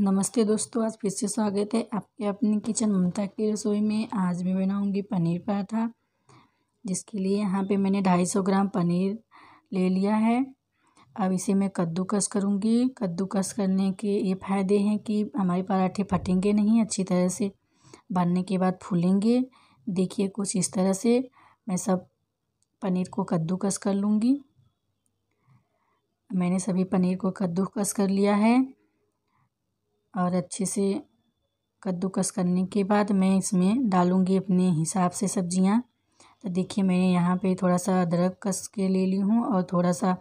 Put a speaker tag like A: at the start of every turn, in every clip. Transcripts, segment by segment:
A: नमस्ते दोस्तों आज फिर से स्वागत है आपके अपनी किचन ममता की रसोई में आज मैं बनाऊंगी पनीर पराठा जिसके लिए यहाँ पे मैंने ढाई सौ ग्राम पनीर ले लिया है अब इसे मैं कद्दूकस करूँगी कद्दूकस करने के ये फ़ायदे हैं कि हमारे पराठे फटेंगे नहीं अच्छी तरह से बनने के बाद फूलेंगे देखिए कुछ इस तरह से मैं सब पनीर को कद्दूकस कर लूँगी मैंने सभी पनीर को कद्दूकस कर लिया है और अच्छे से कद्दूकस करने के बाद मैं इसमें डालूँगी अपने हिसाब से सब्ज़ियाँ तो देखिए मैंने यहाँ पे थोड़ा सा अदरक कस के ले ली हूँ और थोड़ा सा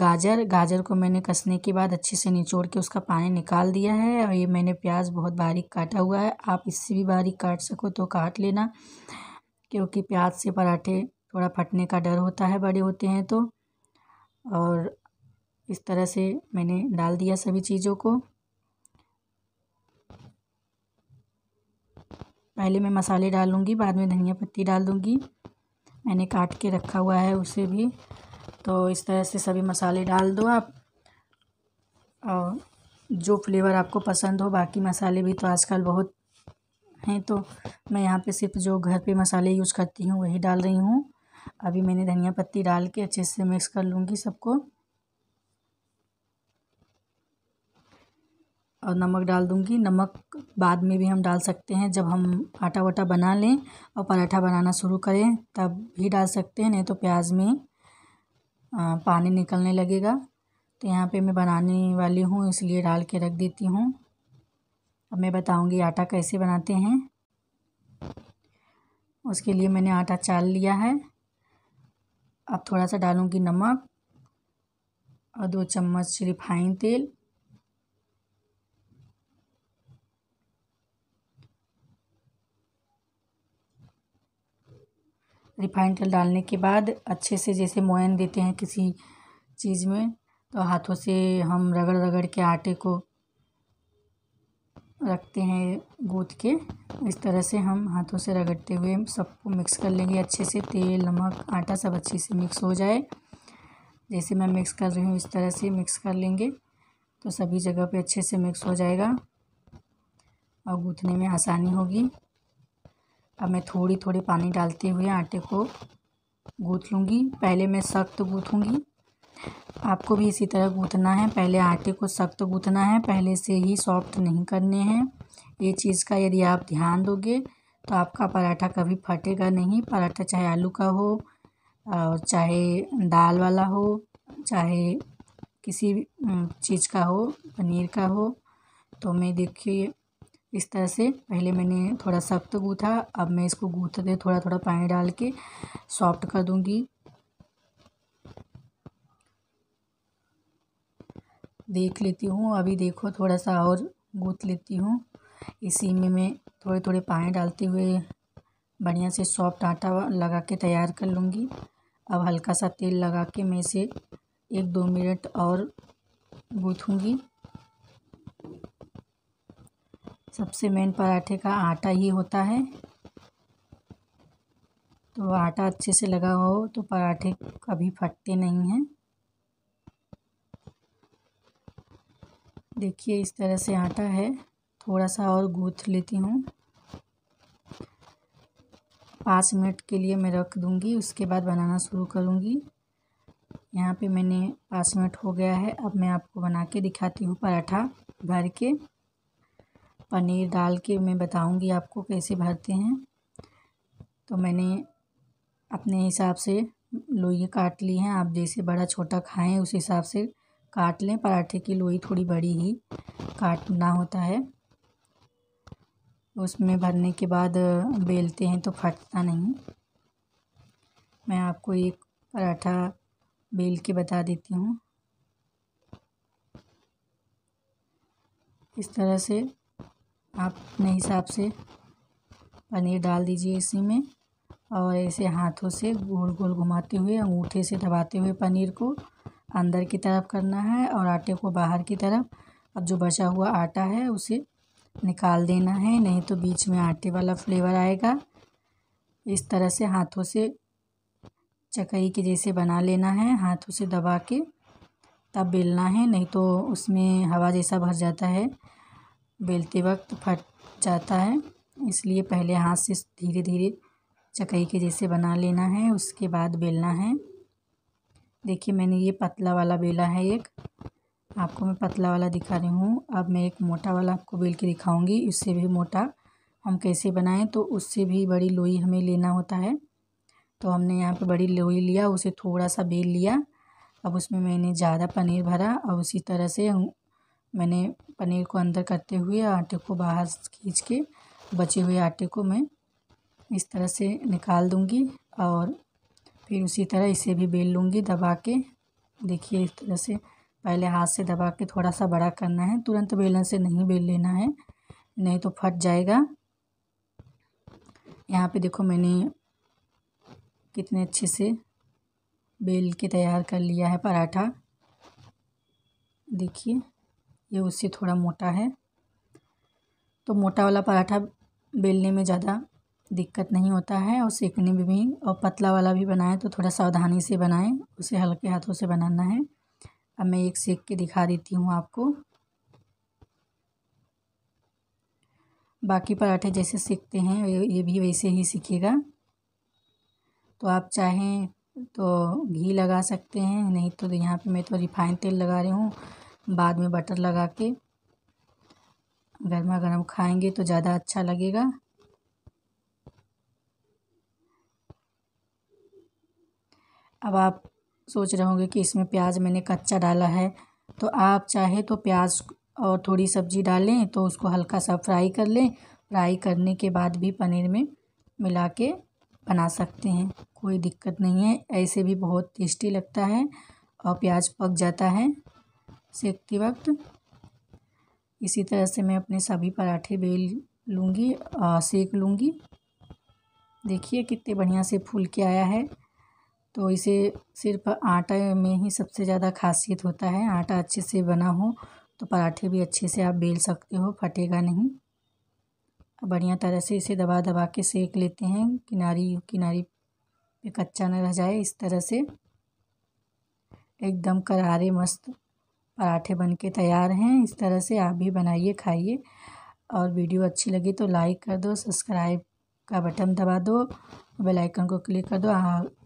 A: गाजर गाजर को मैंने कसने के बाद अच्छे से निचोड़ के उसका पानी निकाल दिया है और ये मैंने प्याज बहुत बारीक काटा हुआ है आप इससे भी बारीक काट सको तो काट लेना क्योंकि प्याज से पराठे थोड़ा फटने का डर होता है बड़े होते हैं तो और इस तरह से मैंने डाल दिया सभी चीज़ों को पहले मैं मसाले डालूँगी बाद में धनिया पत्ती डाल दूँगी मैंने काट के रखा हुआ है उसे भी तो इस तरह से सभी मसाले डाल दो आप और जो फ्लेवर आपको पसंद हो बाकी मसाले भी तो आजकल बहुत हैं तो मैं यहाँ पे सिर्फ जो घर पे मसाले यूज़ करती हूँ वही डाल रही हूँ अभी मैंने धनिया पत्ती डाल के अच्छे से मिक्स कर लूँगी सबको और नमक डाल दूँगी नमक बाद में भी हम डाल सकते हैं जब हम आटा वाटा बना लें और पराठा बनाना शुरू करें तब भी डाल सकते हैं नहीं तो प्याज में पानी निकलने लगेगा तो यहाँ पे मैं बनाने वाली हूँ इसलिए डाल के रख देती हूँ अब मैं बताऊँगी आटा कैसे बनाते हैं उसके लिए मैंने आटा चाल लिया है अब थोड़ा सा डालूँगी नमक और दो चम्मच रिफाइन तेल रिफाइंड तेल डालने के बाद अच्छे से जैसे मोयन देते हैं किसी चीज़ में तो हाथों से हम रगड़ रगड़ के आटे को रखते हैं गूँथ के इस तरह से हम हाथों से रगड़ते हुए सबको मिक्स कर लेंगे अच्छे से तेल नमक आटा सब अच्छे से मिक्स हो जाए जैसे मैं मिक्स कर रही हूँ इस तरह से मिक्स कर लेंगे तो सभी जगह पे अच्छे से मिक्स हो जाएगा और गूँथने में आसानी होगी अब मैं थोड़ी थोड़ी पानी डालते हुए आटे को गूँथ लूँगी पहले मैं सख्त गूँथूँगी आपको भी इसी तरह गूँथना है पहले आटे को सख्त गूँथना है पहले से ही सॉफ्ट नहीं करने हैं ये चीज़ का यदि आप ध्यान दोगे तो आपका पराठा कभी फटेगा नहीं पराठा चाहे आलू का हो और चाहे दाल वाला हो चाहे किसी चीज़ का हो पनीर का हो तो मैं देखिए इस तरह से पहले मैंने थोड़ा सख्त गूँथा अब मैं इसको गूँथते थोड़ा थोड़ा पानी डाल के सॉफ्ट कर दूँगी देख लेती हूँ अभी देखो थोड़ा सा और गूँथ लेती हूँ इसी में मैं थोड़े थोड़े पानी डालते हुए बढ़िया से सॉफ्ट आटा लगा के तैयार कर लूँगी अब हल्का सा तेल लगा के मैं इसे एक दो मिनट और गूँथूँगी सबसे मेन पराठे का आटा ही होता है तो आटा अच्छे से लगा हो तो पराठे कभी फटते नहीं हैं देखिए इस तरह से आटा है थोड़ा सा और गूँथ लेती हूँ पाँच मिनट के लिए मैं रख दूँगी उसके बाद बनाना शुरू करूँगी यहाँ पे मैंने पाँच मिनट हो गया है अब मैं आपको बना के दिखाती हूँ पराठा भर के पनीर डाल के मैं बताऊंगी आपको कैसे भरते हैं तो मैंने अपने हिसाब से लोई काट ली हैं आप जैसे बड़ा छोटा खाएं उस हिसाब से काट लें पराठे की लोई थोड़ी बड़ी ही काटना होता है उसमें भरने के बाद बेलते हैं तो फटता नहीं मैं आपको एक पराठा बेल के बता देती हूँ इस तरह से आप अपने हिसाब से पनीर डाल दीजिए इसी में और ऐसे हाथों से गोल गोल घुमाते हुए अंगूठे से दबाते हुए पनीर को अंदर की तरफ करना है और आटे को बाहर की तरफ अब जो बचा हुआ आटा है उसे निकाल देना है नहीं तो बीच में आटे वाला फ्लेवर आएगा इस तरह से हाथों से चकई के जैसे बना लेना है हाथों से दबा के तब बेलना है नहीं तो उसमें हवा जैसा भर जाता है बेलते वक्त फट जाता है इसलिए पहले हाथ से धीरे धीरे चकई के जैसे बना लेना है उसके बाद बेलना है देखिए मैंने ये पतला वाला बेला है एक आपको मैं पतला वाला दिखा रही हूँ अब मैं एक मोटा वाला आपको बेल के दिखाऊंगी इससे भी मोटा हम कैसे बनाएं तो उससे भी बड़ी लोई हमें लेना होता है तो हमने यहाँ पे बड़ी लोई लिया उसे थोड़ा सा बेल लिया अब उसमें मैंने ज़्यादा पनीर भरा और उसी तरह से मैंने पनीर को अंदर करते हुए आटे को बाहर खींच के बचे हुए आटे को मैं इस तरह से निकाल दूंगी और फिर उसी तरह इसे भी बेल लूँगी दबा के देखिए इस तरह से पहले हाथ से दबा के थोड़ा सा बड़ा करना है तुरंत बेलन से नहीं बेल लेना है नहीं तो फट जाएगा यहाँ पे देखो मैंने कितने अच्छे से बेल के तैयार कर लिया है पराठा देखिए ये उससे थोड़ा मोटा है तो मोटा वाला पराठा बेलने में ज़्यादा दिक्कत नहीं होता है और सेकने में भी और पतला वाला भी बनाएं तो थोड़ा सावधानी से बनाएं उसे हल्के हाथों से बनाना है अब मैं एक सेक के दिखा देती हूँ आपको बाकी पराठे जैसे सीखते हैं ये भी वैसे ही सीखेगा तो आप चाहें तो घी लगा सकते हैं नहीं तो यहाँ पे मैं तो रिफाइंड तेल लगा रही हूँ बाद में बटर लगा के गर्मा गर्म खाएंगे तो ज़्यादा अच्छा लगेगा अब आप सोच रहे होंगे कि इसमें प्याज मैंने कच्चा डाला है तो आप चाहे तो प्याज और थोड़ी सब्ज़ी डालें तो उसको हल्का सा फ्राई कर लें फ्राई करने के बाद भी पनीर में मिला के बना सकते हैं कोई दिक्कत नहीं है ऐसे भी बहुत टेस्टी लगता है और प्याज पक जाता है सेकते वक्त इसी तरह से मैं अपने सभी पराठे बेल लूँगी सेक लूँगी देखिए कितने बढ़िया से फूल के आया है तो इसे सिर्फ आटा में ही सबसे ज़्यादा खासियत होता है आटा अच्छे से बना हो तो पराठे भी अच्छे से आप बेल सकते हो फटेगा नहीं बढ़िया तरह से इसे दबा दबा के सेक लेते हैं किनारी किनारी पे कच्चा न रह जाए इस तरह से एकदम करारे मस्त पराठे बनके तैयार हैं इस तरह से आप भी बनाइए खाइए और वीडियो अच्छी लगी तो लाइक कर दो सब्सक्राइब का बटन दबा दो बेल आइकन को क्लिक कर दो हाँ,